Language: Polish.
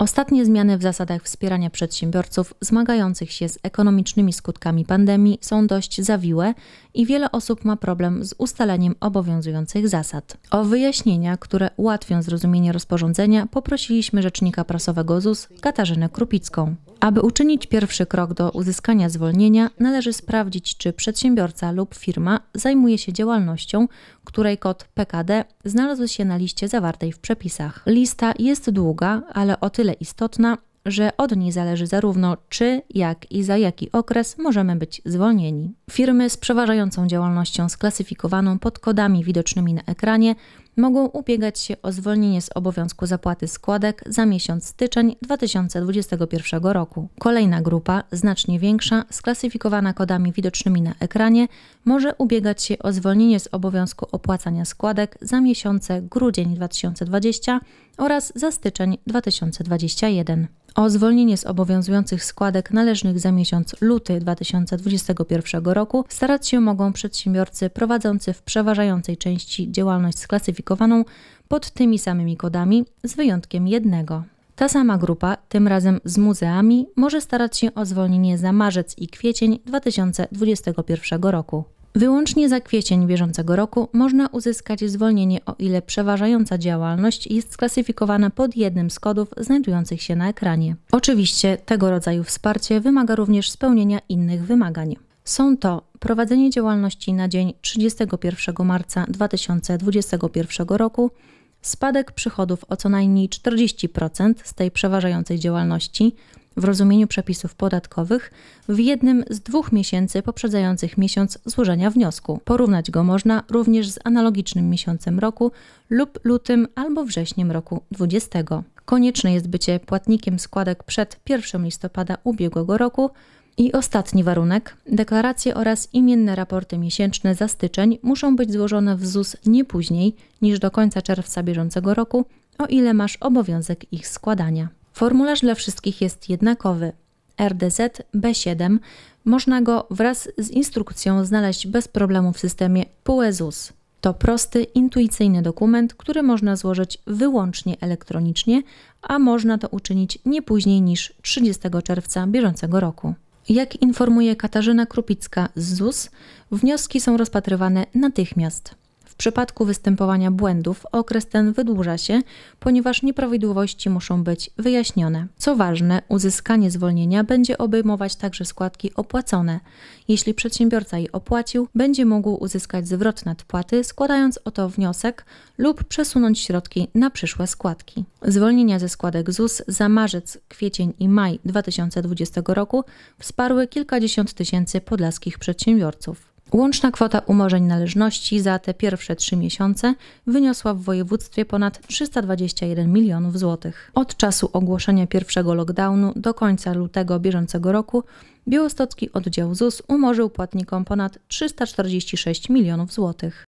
Ostatnie zmiany w zasadach wspierania przedsiębiorców zmagających się z ekonomicznymi skutkami pandemii są dość zawiłe i wiele osób ma problem z ustaleniem obowiązujących zasad. O wyjaśnienia, które ułatwią zrozumienie rozporządzenia, poprosiliśmy rzecznika prasowego ZUS Katarzynę Krupicką. Aby uczynić pierwszy krok do uzyskania zwolnienia, należy sprawdzić, czy przedsiębiorca lub firma zajmuje się działalnością, której kod PKD znalazł się na liście zawartej w przepisach. Lista jest długa, ale o tyle istotna, że od niej zależy zarówno czy, jak i za jaki okres możemy być zwolnieni. Firmy z przeważającą działalnością sklasyfikowaną pod kodami widocznymi na ekranie mogą ubiegać się o zwolnienie z obowiązku zapłaty składek za miesiąc styczeń 2021 roku. Kolejna grupa, znacznie większa, sklasyfikowana kodami widocznymi na ekranie, może ubiegać się o zwolnienie z obowiązku opłacania składek za miesiące grudzień 2020 oraz za styczeń 2021. O zwolnienie z obowiązujących składek należnych za miesiąc luty 2021 roku starać się mogą przedsiębiorcy prowadzący w przeważającej części działalność sklasyfikowaną pod tymi samymi kodami, z wyjątkiem jednego. Ta sama grupa, tym razem z muzeami, może starać się o zwolnienie za marzec i kwiecień 2021 roku. Wyłącznie za kwiecień bieżącego roku można uzyskać zwolnienie, o ile przeważająca działalność jest sklasyfikowana pod jednym z kodów znajdujących się na ekranie. Oczywiście tego rodzaju wsparcie wymaga również spełnienia innych wymagań. Są to prowadzenie działalności na dzień 31 marca 2021 roku, spadek przychodów o co najmniej 40% z tej przeważającej działalności w rozumieniu przepisów podatkowych w jednym z dwóch miesięcy poprzedzających miesiąc złożenia wniosku. Porównać go można również z analogicznym miesiącem roku lub lutym albo wrześniem roku 20. Konieczne jest bycie płatnikiem składek przed 1 listopada ubiegłego roku i ostatni warunek: deklaracje oraz imienne raporty miesięczne za styczeń muszą być złożone w ZUS nie później niż do końca czerwca bieżącego roku, o ile masz obowiązek ich składania. Formularz dla wszystkich jest jednakowy. RDZ B7 można go wraz z instrukcją znaleźć bez problemu w systemie PUE ZUS. To prosty, intuicyjny dokument, który można złożyć wyłącznie elektronicznie, a można to uczynić nie później niż 30 czerwca bieżącego roku. Jak informuje Katarzyna Krupicka z ZUS, wnioski są rozpatrywane natychmiast przypadku występowania błędów okres ten wydłuża się, ponieważ nieprawidłowości muszą być wyjaśnione. Co ważne, uzyskanie zwolnienia będzie obejmować także składki opłacone. Jeśli przedsiębiorca je opłacił, będzie mógł uzyskać zwrot nadpłaty, składając o to wniosek lub przesunąć środki na przyszłe składki. Zwolnienia ze składek ZUS za marzec, kwiecień i maj 2020 roku wsparły kilkadziesiąt tysięcy podlaskich przedsiębiorców. Łączna kwota umorzeń należności za te pierwsze trzy miesiące wyniosła w województwie ponad 321 milionów złotych. Od czasu ogłoszenia pierwszego lockdownu do końca lutego bieżącego roku Białostocki oddział ZUS umorzył płatnikom ponad 346 milionów złotych.